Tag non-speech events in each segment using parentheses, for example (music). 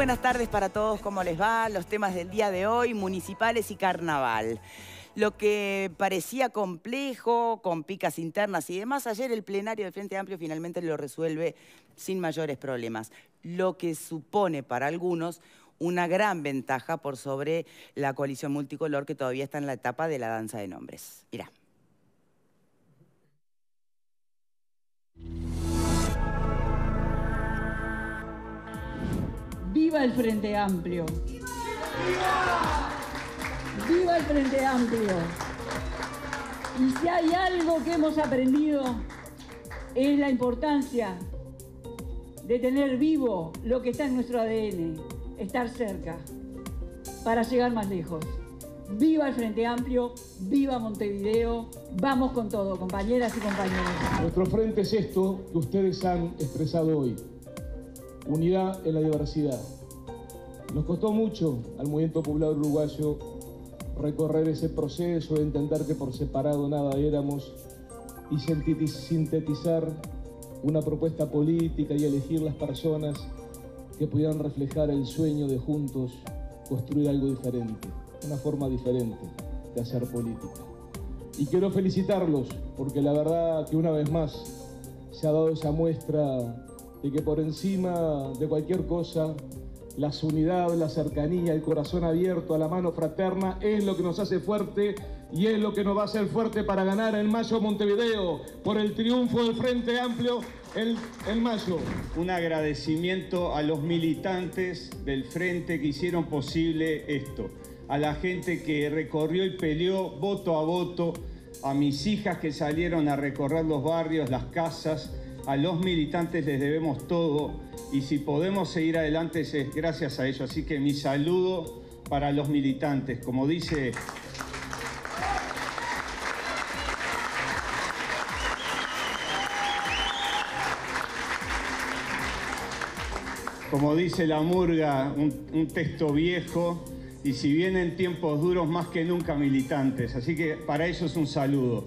buenas tardes para todos, ¿cómo les va? Los temas del día de hoy, municipales y carnaval. Lo que parecía complejo, con picas internas y demás, ayer el plenario del Frente Amplio finalmente lo resuelve sin mayores problemas. Lo que supone para algunos una gran ventaja por sobre la coalición multicolor que todavía está en la etapa de la danza de nombres. Mirá. ¡Viva el Frente Amplio! ¡Viva! el Frente Amplio! Y si hay algo que hemos aprendido es la importancia de tener vivo lo que está en nuestro ADN, estar cerca para llegar más lejos. Viva el Frente Amplio, viva Montevideo, vamos con todo, compañeras y compañeros. Nuestro frente es esto que ustedes han expresado hoy unidad en la diversidad. Nos costó mucho al movimiento popular uruguayo recorrer ese proceso de entender que por separado nada éramos y sintetizar una propuesta política y elegir las personas que pudieran reflejar el sueño de juntos construir algo diferente, una forma diferente de hacer política. Y quiero felicitarlos porque la verdad que una vez más se ha dado esa muestra y que por encima de cualquier cosa, la unidad, la cercanía, el corazón abierto, a la mano fraterna, es lo que nos hace fuerte y es lo que nos va a hacer fuerte para ganar en mayo Montevideo por el triunfo del Frente Amplio en mayo. Un agradecimiento a los militantes del Frente que hicieron posible esto, a la gente que recorrió y peleó voto a voto, a mis hijas que salieron a recorrer los barrios, las casas, a los militantes les debemos todo y si podemos seguir adelante es gracias a ellos. Así que mi saludo para los militantes. Como dice como dice la murga, un, texto viejo, y si vienen tiempos duros más que nunca militantes. Así que para ellos un saludo.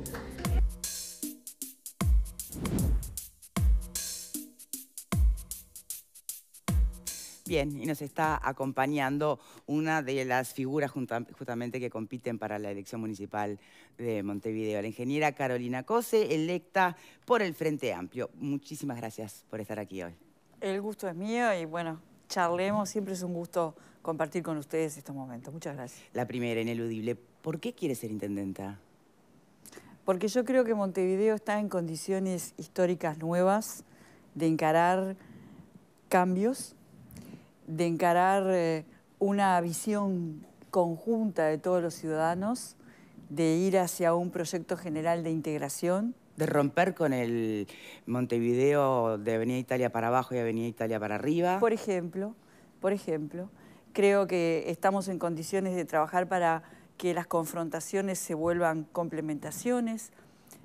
y nos está acompañando una de las figuras justamente que compiten para la elección municipal de Montevideo, la ingeniera Carolina Cose, electa por el Frente Amplio. Muchísimas gracias por estar aquí hoy. El gusto es mío y bueno, charlemos, siempre es un gusto compartir con ustedes estos momentos. Muchas gracias. La primera, ineludible, ¿por qué quiere ser intendenta? Porque yo creo que Montevideo está en condiciones históricas nuevas de encarar cambios de encarar eh, una visión conjunta de todos los ciudadanos, de ir hacia un proyecto general de integración. De romper con el Montevideo de Avenida Italia para abajo y Avenida Italia para arriba. Por ejemplo, por ejemplo, creo que estamos en condiciones de trabajar para que las confrontaciones se vuelvan complementaciones,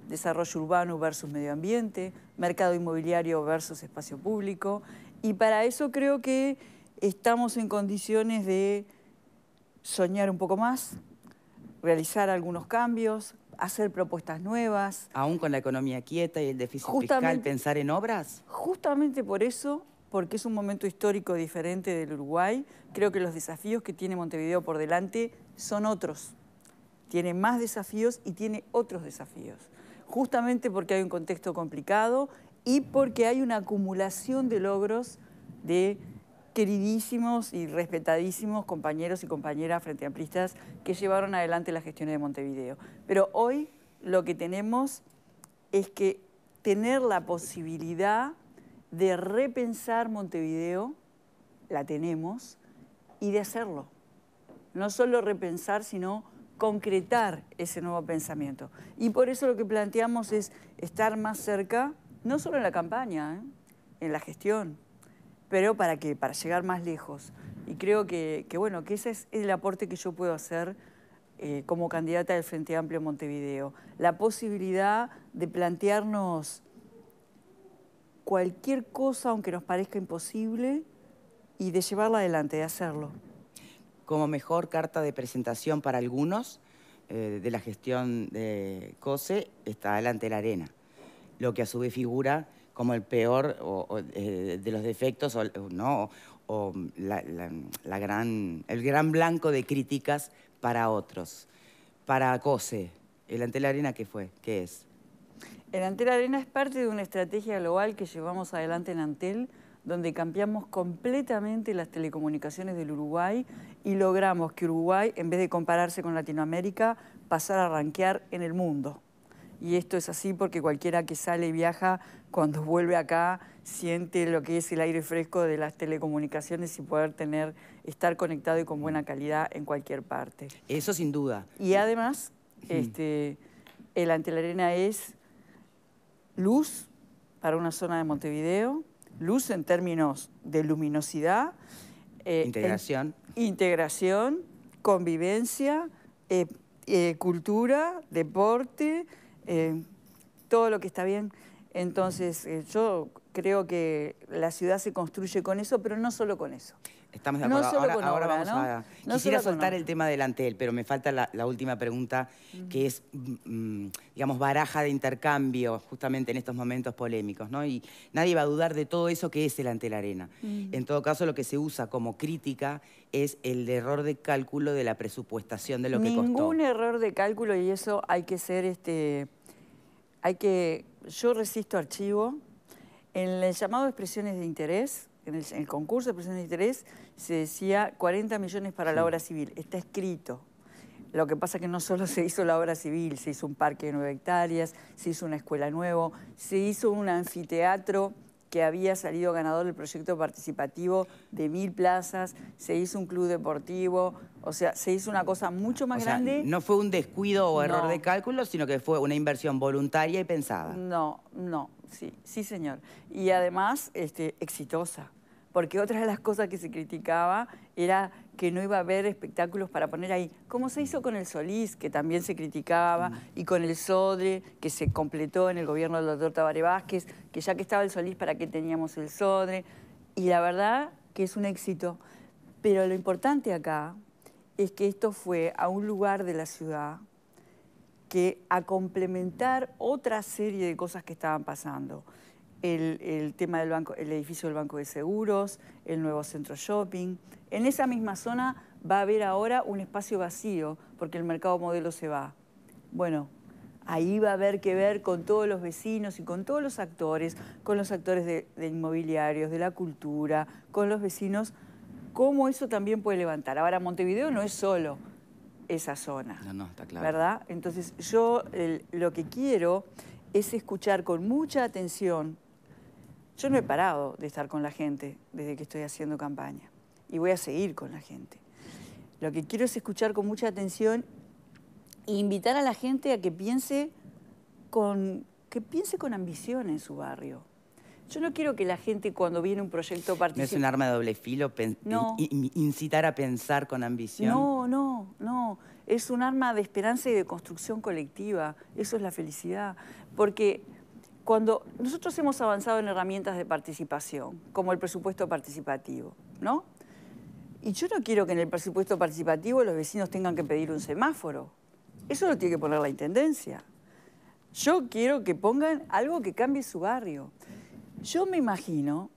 desarrollo urbano versus medio ambiente, mercado inmobiliario versus espacio público, y para eso creo que estamos en condiciones de soñar un poco más, realizar algunos cambios, hacer propuestas nuevas. Aún con la economía quieta y el déficit fiscal, pensar en obras. Justamente por eso, porque es un momento histórico diferente del Uruguay, creo que los desafíos que tiene Montevideo por delante son otros. Tiene más desafíos y tiene otros desafíos. Justamente porque hay un contexto complicado y porque hay una acumulación de logros de queridísimos y respetadísimos compañeros y compañeras frente amplistas que llevaron adelante las gestiones de Montevideo. Pero hoy lo que tenemos es que tener la posibilidad de repensar Montevideo, la tenemos, y de hacerlo. No solo repensar, sino concretar ese nuevo pensamiento. Y por eso lo que planteamos es estar más cerca, no solo en la campaña, ¿eh? en la gestión, pero para que para llegar más lejos. Y creo que, bueno, que ese es el aporte que yo puedo hacer eh, como candidata del Frente Amplio Montevideo. La posibilidad de plantearnos cualquier cosa, aunque nos parezca imposible, y de llevarla adelante, de hacerlo. Como mejor carta de presentación para algunos eh, de la gestión de COSE está adelante la arena, lo que a su vez figura como el peor eh, de los defectos o, ¿no? o la, el gran blanco de críticas para otros. Para COSE, ¿el Antel arena qué fue? ¿Qué es? El Antel Arena es parte de una estrategia global que llevamos adelante en Antel, donde cambiamos completamente las telecomunicaciones del Uruguay y logramos que Uruguay, en vez de compararse con Latinoamérica, pasara a ranquear en el mundo y esto es así porque cualquiera que sale y viaja, cuando vuelve acá, siente lo que es el aire fresco de las telecomunicaciones y poder tener, estar conectado y con buena calidad en cualquier parte. Eso sin duda. Y además, este, el Ante la Arena es luz para una zona de Montevideo, luz en términos de luminosidad. Eh, integración. integración, convivencia, eh, eh, cultura, deporte, eh, todo lo que está bien. Entonces, eh, yo creo que la ciudad se construye con eso, pero no solo con eso. Estamos de acuerdo. No ahora, ahora vamos a. quisiera soltar el tema del antel, pero me falta la, última pregunta, que es, mm, mm, digamos, baraja de intercambio, justamente en estos momentos polémicos, ¿no? Y nadie va a dudar de todo eso que es el antel arena. En todo caso, lo que se usa como crítica es el error de cálculo de la presupuestación de lo que costó. Ningún error de cálculo, y eso hay que ser este. Hay que. Yo resisto archivo. En el llamado de expresiones de interés, en el, concurso de presencia de interés se decía 40 millones para la obra civil. Está escrito. Lo que pasa es que no solo se hizo la obra civil, se hizo un parque de nueve hectáreas, se hizo una escuela nueva, se hizo un anfiteatro que había salido ganador del proyecto participativo de mil plazas, se hizo un club deportivo, o sea, se hizo una cosa mucho más grande. no fue un descuido o error de cálculo, sino que fue una inversión voluntaria y pensada. No, no, sí, sí señor. Y además, este, exitosa porque otra de las cosas que se criticaba era que no iba a haber espectáculos para poner ahí, como se hizo con el Solís, que también se criticaba, mm. y con el Sodre, que se completó en el gobierno del doctor Tabaré Vázquez, que ya que estaba el Solís, ¿para qué teníamos el Sodre? Y la verdad que es un éxito. Pero lo importante acá es que esto fue a un lugar de la ciudad que a complementar otra serie de cosas que estaban pasando el, tema del banco, el edificio del Banco de Seguros, el nuevo centro shopping. En esa misma zona va a haber ahora un espacio vacío porque el mercado modelo se va. Bueno, ahí va a haber que ver con todos los vecinos y con todos los actores, con los actores de, inmobiliarios, de la cultura, con los vecinos, cómo eso también puede levantar. Ahora, Montevideo no es solo esa zona. No, no, está claro. ¿Verdad? Entonces yo lo que quiero es escuchar con mucha atención yo no he parado de estar con la gente desde que estoy haciendo campaña y voy a seguir con la gente. Lo que quiero es escuchar con mucha atención e invitar a la gente a que piense con, que piense con ambición en su barrio. Yo no quiero que la gente cuando viene un proyecto participe... ¿No es un arma de doble filo incitar a pensar con ambición? No, no, no. Es un arma de esperanza y de construcción colectiva. Eso es la felicidad. Porque cuando nosotros hemos avanzado en herramientas de participación, como el presupuesto participativo, ¿no? Y yo no quiero que en el presupuesto participativo los vecinos tengan que pedir un semáforo. Eso lo tiene que poner la Intendencia. Yo quiero que pongan algo que cambie su barrio. Yo me imagino,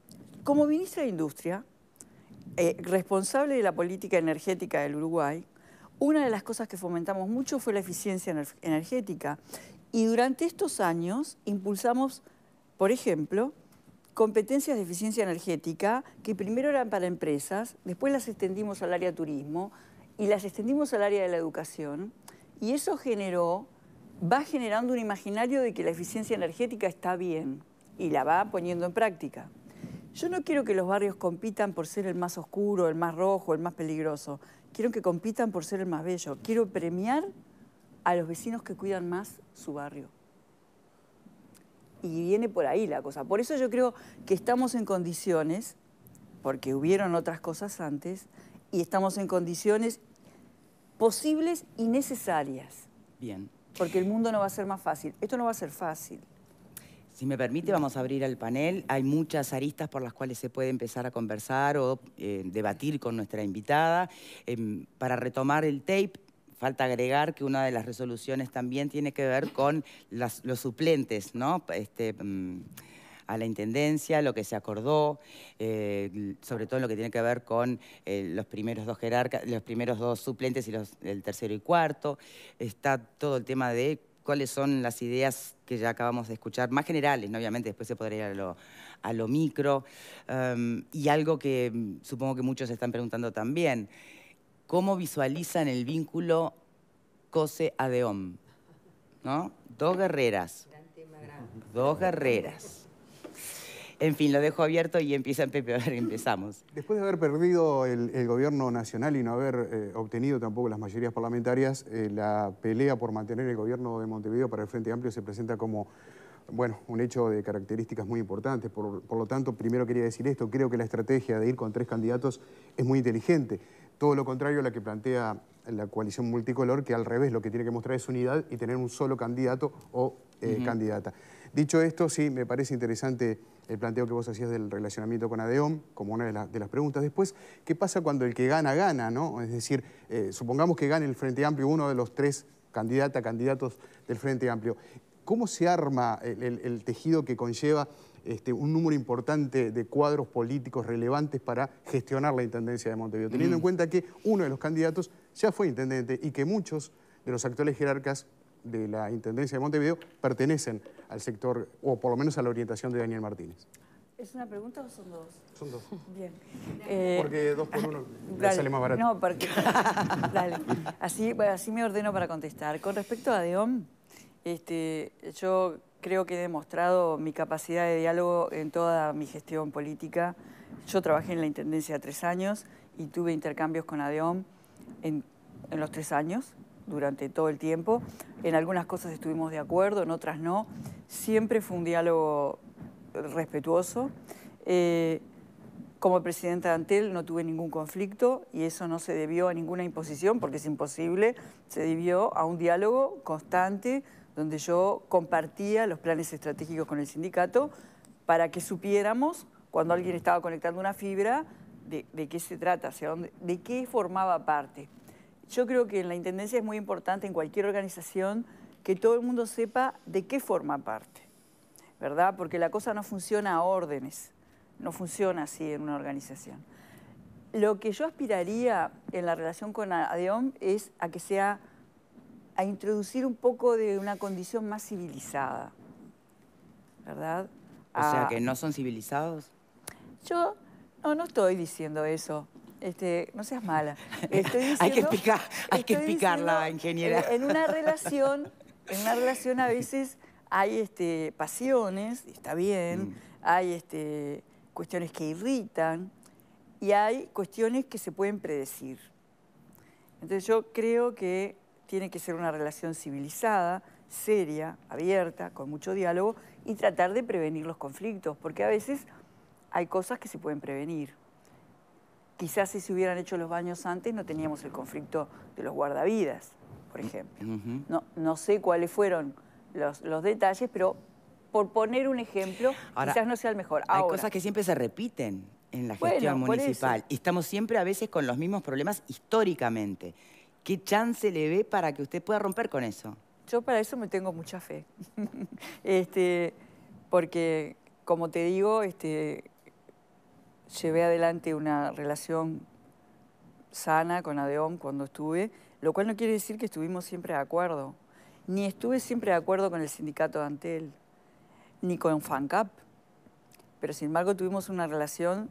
como ministra de Industria, eh, responsable de la política energética del Uruguay, una de las cosas que fomentamos mucho fue la eficiencia energética. Y durante estos años impulsamos, por ejemplo, competencias de eficiencia energética que primero eran para empresas, después las extendimos al área turismo y las extendimos al área de la educación. Y eso generó, va generando un imaginario de que la eficiencia energética está bien y la va poniendo en práctica. Yo no quiero que los barrios compitan por ser el más oscuro, el más rojo, el más peligroso. Quiero que compitan por ser el más bello. Quiero premiar a los vecinos que cuidan más su barrio. Y viene por ahí la cosa. Por eso yo creo que estamos en condiciones, porque hubieron otras cosas antes, y estamos en condiciones posibles y necesarias. Bien. Porque el mundo no va a ser más fácil. Esto no va a ser fácil. Si me permite, vamos a abrir el panel. Hay muchas aristas por las cuales se puede empezar a conversar o eh, debatir con nuestra invitada. Em, para retomar el tape, falta agregar que una de las resoluciones también tiene que ver con los suplentes, ¿no? Este, mm, a la Intendencia, lo que se acordó, eh, sobre todo lo que tiene que ver con eh, los primeros dos jerarcas, los primeros dos suplentes y el tercero y cuarto. Está todo el tema de cuáles son las ideas que ya acabamos de escuchar, más generales, obviamente después se podría ir a lo, micro, em, y algo que mm, supongo que muchos están preguntando también, ¿Cómo visualizan el vínculo COSE-ADEOM? ¿No? Dos guerreras. Dos guerreras. En fin, lo dejo abierto y empieza, Pepe, a ver, empezamos. Después de haber perdido el, gobierno nacional y no haber eh, obtenido tampoco las mayorías parlamentarias, eh, la pelea por mantener el gobierno de Montevideo para el Frente Amplio se presenta como bueno, un hecho de características muy importantes. por, lo tanto, primero quería decir esto, creo que la estrategia de ir con tres candidatos es muy inteligente. Todo lo contrario a la que plantea la coalición multicolor, que al revés lo que tiene que mostrar es unidad y tener un solo candidato o eh, candidata. Dicho esto, sí, me parece interesante el planteo que vos hacías del relacionamiento con ADEOM, como una de, las preguntas. Después, ¿qué pasa cuando el que gana, gana? ¿no? Es decir, eh, supongamos que gane el Frente Amplio uno de los tres candidata, candidatos del Frente Amplio. ¿Cómo se arma el, tejido que conlleva este, un número importante de cuadros políticos relevantes para gestionar la Intendencia de Montevideo, teniendo en mm. cuenta que uno de los candidatos ya fue intendente y que muchos de los actuales jerarcas de la Intendencia de Montevideo pertenecen al sector, o por lo menos a la orientación de Daniel Martínez. ¿Es una pregunta o son dos? Son dos. Bien. porque eh, dos por uno (laughs) sale más barato. No, porque... (laughs) dale. Así, así me ordeno para contestar. Con respecto a Deón... Este, yo creo que he demostrado mi capacidad de diálogo en toda mi gestión política. Yo trabajé en la Intendencia tres años y tuve intercambios con ADEOM en, los tres años, durante todo el tiempo. En algunas cosas estuvimos de acuerdo, en otras no. Siempre fue un diálogo respetuoso. Eh, como presidenta de Antel no tuve ningún conflicto y eso no se debió a ninguna imposición, porque es imposible, se debió a un diálogo constante, donde yo compartía los planes estratégicos con el sindicato para que supiéramos cuando alguien estaba conectando una fibra de, qué se trata, de qué formaba parte. Yo creo que en la Intendencia es muy importante, en cualquier organización, que todo el mundo sepa de qué forma parte, ¿verdad? Porque la cosa no funciona a órdenes, no funciona así en una organización. Lo que yo aspiraría en la relación con ADEOM es a que sea a introducir un poco de una condición más civilizada, ¿verdad? O sea, ah, que no son civilizados. Yo no, no estoy diciendo eso. Este, no seas mala. (laughs) hay que, explicar, hay que explicarla, ingeniera. En, una relación, en una relación a veces hay este, pasiones, está bien, mm. hay este, cuestiones que irritan y hay cuestiones que se pueden predecir. Entonces yo creo que tiene que ser una relación civilizada, seria, abierta, con mucho diálogo y tratar de prevenir los conflictos, porque a veces hay cosas que se pueden prevenir. Quizás si se hubieran hecho los baños antes no teníamos el conflicto de los guardavidas, por mm, ejemplo. no, sé cuáles fueron los, detalles, pero por poner un ejemplo, quizás no sea el mejor. hay cosas que siempre se repiten en la gestión municipal. estamos siempre a veces con los mismos problemas históricamente. ¿Qué chance le ve para que usted pueda romper con eso? Yo para eso me tengo mucha fe. (laughs) este, porque, como te digo, este, llevé adelante una relación sana con Adeón cuando estuve, lo cual no quiere decir que estuvimos siempre de acuerdo. Ni estuve siempre de acuerdo con el sindicato de Antel, ni con FANCAP. Pero sin embargo tuvimos una relación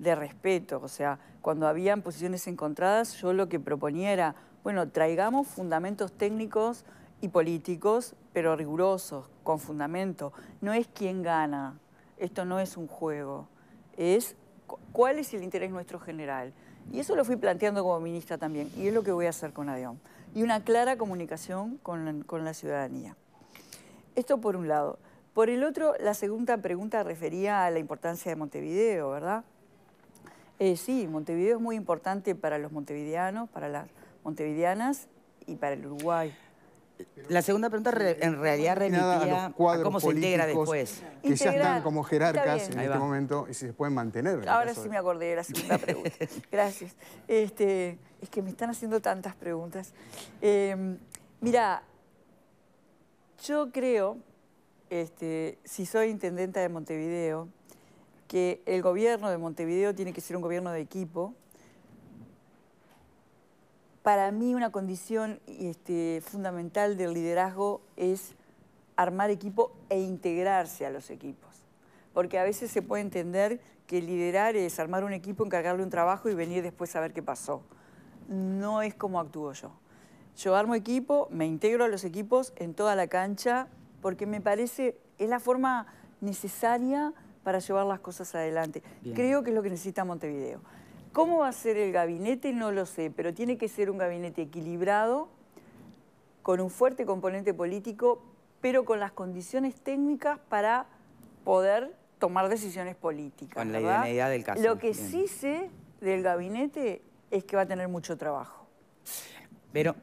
de respeto. O sea, cuando habían posiciones encontradas, yo lo que proponía era, bueno, traigamos fundamentos técnicos y políticos, pero rigurosos, con fundamento. No es quién gana, esto no es un juego, es cuál es el interés nuestro general. Y eso lo fui planteando como ministra también, y es lo que voy a hacer con Adeón. Y una clara comunicación con con la ciudadanía. Esto por un lado. Por el otro, la segunda pregunta refería a la importancia de Montevideo, ¿verdad? Eh, sí, Montevideo es muy importante para los montevideanos, para las montevideanas y para el Uruguay. La segunda pregunta en realidad remitía a, los cómo se integra después. Que ya están como jerarcas en este momento y si se pueden mantener. Ahora sí me acordé de la segunda (laughs) pregunta. Gracias. Este, es que me están haciendo tantas preguntas. Eh, mira, yo creo, este, si soy intendenta de Montevideo, que el gobierno de Montevideo tiene que ser un gobierno de equipo. Para mí una condición este, fundamental del liderazgo es armar equipo e integrarse a los equipos. Porque a veces se puede entender que liderar es armar un equipo, encargarle un trabajo y venir después a ver qué pasó. No es como actúo yo. Yo armo equipo, me integro a los equipos en toda la cancha, porque me parece, es la forma necesaria para llevar las cosas adelante. Creo que es lo que necesita Montevideo. ¿Cómo va a ser el gabinete? No lo sé, pero tiene que ser un gabinete equilibrado, con un fuerte componente político, pero con las condiciones técnicas para poder tomar decisiones políticas. Con la idea del caso. Lo que sí sé del gabinete es que va a tener mucho trabajo. Pero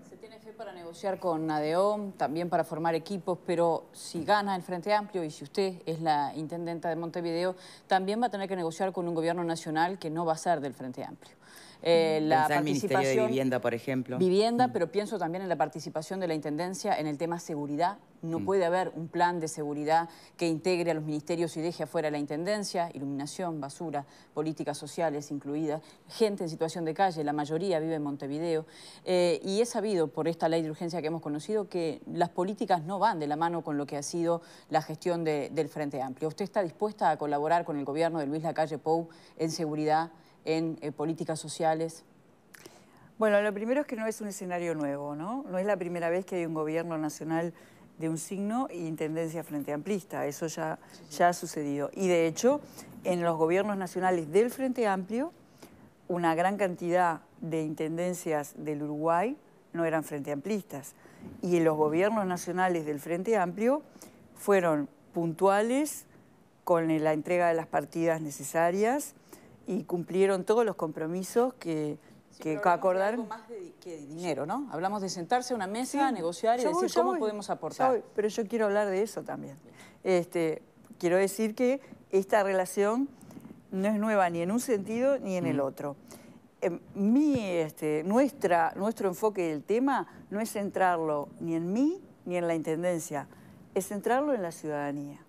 para negociar con ADEOM, también para formar equipos, pero si gana el Frente Amplio y si usted es la intendenta de Montevideo, también va a tener que negociar con un gobierno nacional que no va a ser del Frente Amplio. Eh, la el Ministerio de Vivienda, por ejemplo. Vivienda, mm. pero pienso también en la participación de la Intendencia en el tema seguridad. No mm. puede haber un plan de seguridad que integre a los ministerios y deje afuera la Intendencia, iluminación, basura, políticas sociales incluidas, gente en situación de calle, la mayoría vive en Montevideo. Eh, y es sabido por esta ley de urgencia que hemos conocido que las políticas no van de la mano con lo que ha sido la gestión del Frente Amplio. ¿Usted está dispuesta a colaborar con el gobierno de Luis Lacalle Pou en seguridad? en eh, políticas sociales? Bueno, lo primero es que no es un escenario nuevo, ¿no? No es la primera vez que hay un gobierno nacional de un signo y intendencia frente amplista. Eso ya, ya ha sucedido. Y de hecho, en los gobiernos nacionales del Frente Amplio, una gran cantidad de intendencias del Uruguay no eran frente amplistas. Y en los gobiernos nacionales del Frente Amplio fueron puntuales con la entrega de las partidas necesarias y cumplieron todos los compromisos que, que acordaron. Algo más de, que dinero, ¿no? Hablamos de sentarse a una mesa, negociar y decir cómo podemos aportar. pero yo quiero hablar de eso también. Este, quiero decir que esta relación no es nueva ni en un sentido ni en el mm. otro. Em, mi, este, nuestra, nuestro enfoque del tema no es centrarlo ni en mí ni en la Intendencia, es centrarlo en la ciudadanía.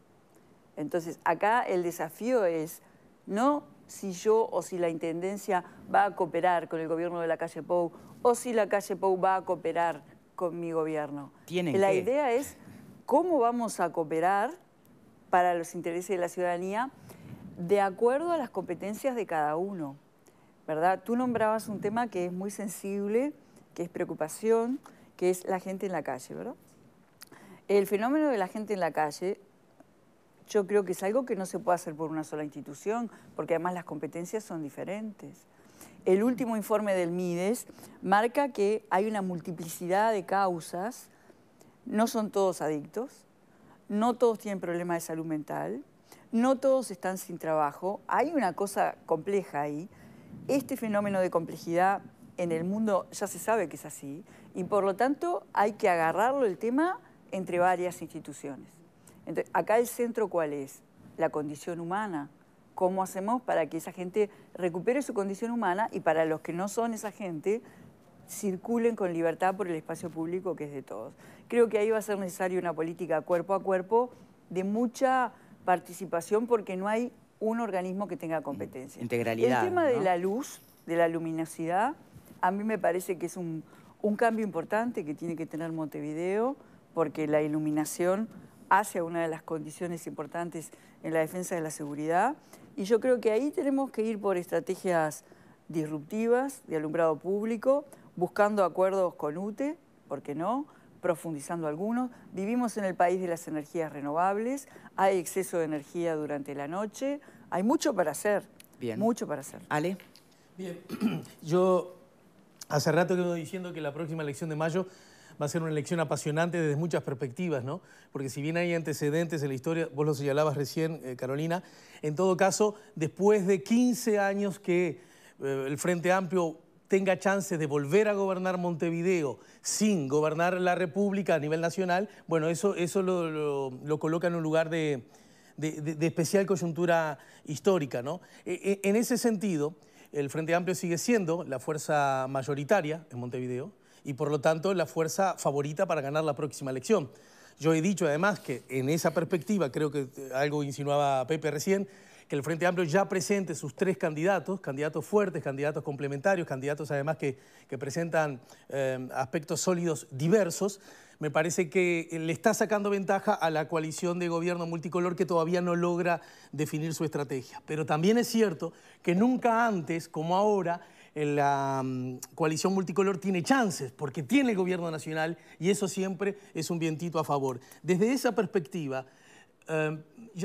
Entonces, acá el desafío es no si yo o si la Intendencia va a cooperar con el gobierno de la calle Pou o si la calle Pou va a cooperar con mi gobierno. la idea es cómo vamos a cooperar para los intereses de la ciudadanía de acuerdo a las competencias de cada uno. ¿verdad? Tú nombrabas un tema que es muy sensible, que es preocupación, que es la gente en la calle, El fenómeno de la gente en la calle yo creo que es algo que no se puede hacer por una sola institución, porque además las competencias son diferentes. El último informe del MIDES marca que hay una multiplicidad de causas, no son todos adictos, no todos tienen problemas de salud mental, no todos están sin trabajo, hay una cosa compleja ahí. Este fenómeno de complejidad en el mundo ya se sabe que es así y por lo tanto hay que agarrarlo el tema entre varias instituciones. Entonces, acá el centro cuál es? La condición humana. ¿Cómo hacemos para que esa gente recupere su condición humana y para los que no son esa gente, circulen con libertad por el espacio público que es de todos? Creo que ahí va a ser necesaria una política cuerpo a cuerpo de mucha participación porque no hay un organismo que tenga competencia. Integralidad. El tema de la luz, de la luminosidad, a mí me parece que es un cambio importante que tiene que tener Montevideo porque la iluminación hacia una de las condiciones importantes en la defensa de la seguridad. Y yo creo que ahí tenemos que ir por estrategias disruptivas de alumbrado público, buscando acuerdos con UTE, ¿por qué no? profundizando algunos. Vivimos en el país de las energías renovables, hay exceso de energía durante la noche, hay mucho para hacer. Bien. Mucho para hacer. Ale. Bien, (clears throat) yo hace rato quedo diciendo que la próxima elección de mayo va a ser una elección apasionante desde muchas perspectivas, ¿no? Porque si bien hay antecedentes en la historia, vos lo señalabas recién, eh, Carolina, en todo caso, después de 15 años que eh, el Frente Amplio tenga chance de volver a gobernar Montevideo sin gobernar la República a nivel nacional, bueno, eso, eso lo, coloca en un lugar de, especial coyuntura histórica. ¿no? E, e, en ese sentido, el Frente Amplio sigue siendo la fuerza mayoritaria en Montevideo, y por lo tanto la fuerza favorita para ganar la próxima elección. Yo he dicho además que en esa perspectiva, creo que eh, algo insinuaba Pepe recién, que el Frente Amplio ya presente sus tres candidatos, candidatos fuertes, candidatos complementarios, candidatos además que, presentan eh, aspectos sólidos diversos, me parece que eh, le está sacando ventaja a la coalición de gobierno multicolor que todavía no logra definir su estrategia. Pero también es cierto que nunca antes, como ahora, la mm, coalición multicolor tiene chances, porque tiene el gobierno nacional y eso siempre es un vientito a favor. Desde esa perspectiva, Em,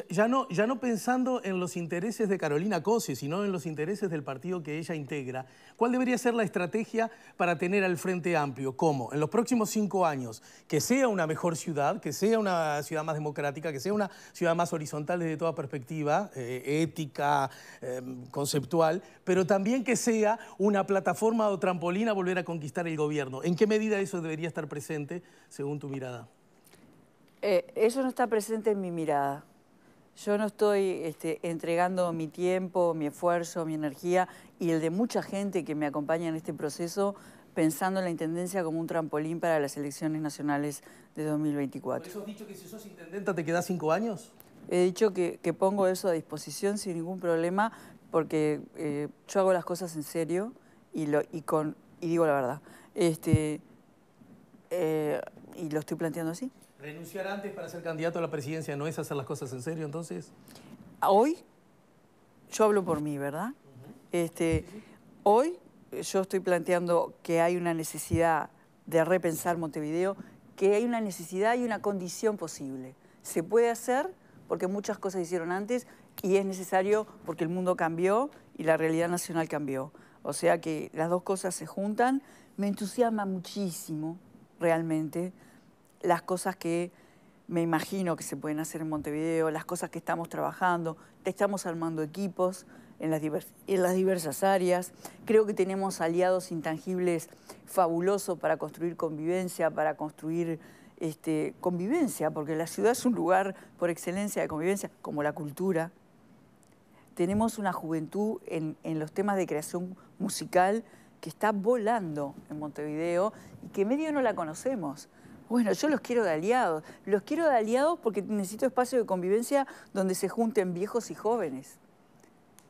ya, no, pensando en los intereses de Carolina Cose, sino en los intereses del partido que ella integra, ¿cuál debería ser la estrategia para tener al Frente Amplio? ¿Cómo? En los próximos cinco años, que sea una mejor ciudad, que sea una ciudad más democrática, que sea una ciudad más horizontal desde toda perspectiva, eh, ética, em, conceptual, pero también que sea una plataforma o trampolín a volver a conquistar el gobierno. ¿En qué medida eso debería estar presente, según tu mirada? Eh, eso no está presente en mi mirada. Yo no estoy este, entregando mi tiempo, mi esfuerzo, mi energía y el de mucha gente que me acompaña en este proceso pensando en la Intendencia como un trampolín para las elecciones nacionales de 2024. eso has dicho que si sos intendenta te quedas cinco años? He dicho que, pongo eso a disposición sin ningún problema porque eh, yo hago las cosas en serio y, con, y digo la verdad. Este, eh, y lo estoy planteando así. ¿Renunciar antes para ser candidato a la presidencia no es hacer las cosas en serio entonces? Hoy, yo hablo por mí, ¿verdad? este, Hoy yo estoy planteando que hay una necesidad de repensar Montevideo, que hay una necesidad y una condición posible. Se puede hacer porque muchas cosas se hicieron antes y es necesario porque el mundo cambió y la realidad nacional cambió. O sea que las dos cosas se juntan. Me entusiasma muchísimo, realmente las cosas que me imagino que se pueden hacer en Montevideo, las cosas que estamos trabajando, estamos armando equipos en las, diversas áreas. Creo que tenemos aliados intangibles fabulosos para construir convivencia, para construir este, convivencia, porque la ciudad es un lugar por excelencia de convivencia, como la cultura. Tenemos una juventud en los temas de creación musical que está volando en Montevideo y que medio no la conocemos bueno, yo los quiero de aliados. Los quiero de aliados porque necesito espacio de convivencia donde se junten viejos y jóvenes,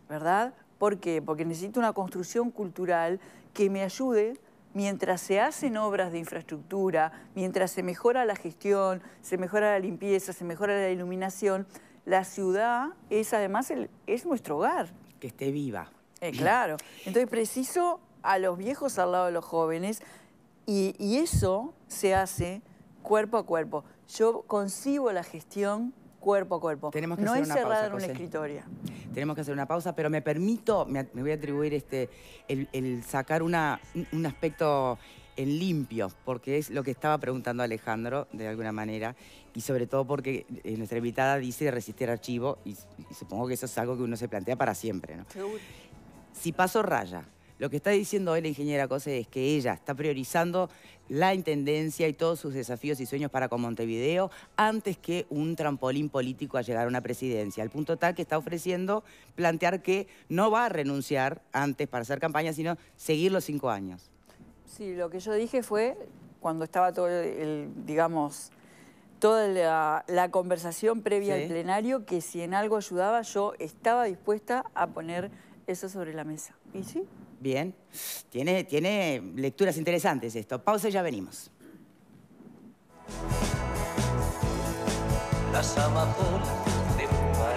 ¿verdad? ¿Por qué? Porque necesito una construcción cultural que me ayude mientras se hacen obras de infraestructura, mientras se mejora la gestión, se mejora la limpieza, se mejora la iluminación, la ciudad es además es nuestro hogar. Que esté viva. Eh, claro. Entonces preciso a los viejos al lado de los jóvenes y eso se hace cuerpo a cuerpo. Yo concibo la gestión cuerpo a cuerpo. Tenemos que no hacer una en una escritorio. Tenemos que hacer una pausa, pero me permito, me, voy a atribuir este, el, sacar una, un aspecto en limpio, porque es lo que estaba preguntando Alejandro de alguna manera, y sobre todo porque eh, nuestra invitada dice resistir archivo, y, supongo que eso es algo que uno se plantea para siempre. ¿no? Si paso raya, lo que está diciendo hoy la ingeniera Cose es que ella está priorizando la Intendencia y todos sus desafíos y sueños para con Montevideo antes que un trampolín político a llegar a una presidencia. Al punto tal que está ofreciendo plantear que no va a renunciar antes para hacer campaña, sino seguir los cinco años. Sí, lo que yo dije fue cuando estaba todo el, digamos, toda la, conversación previa al plenario, que si en algo ayudaba yo estaba dispuesta a poner eso sobre la mesa. ¿Y sí? Bien. Tiene, tiene lecturas interesantes esto. Pausa y ya venimos.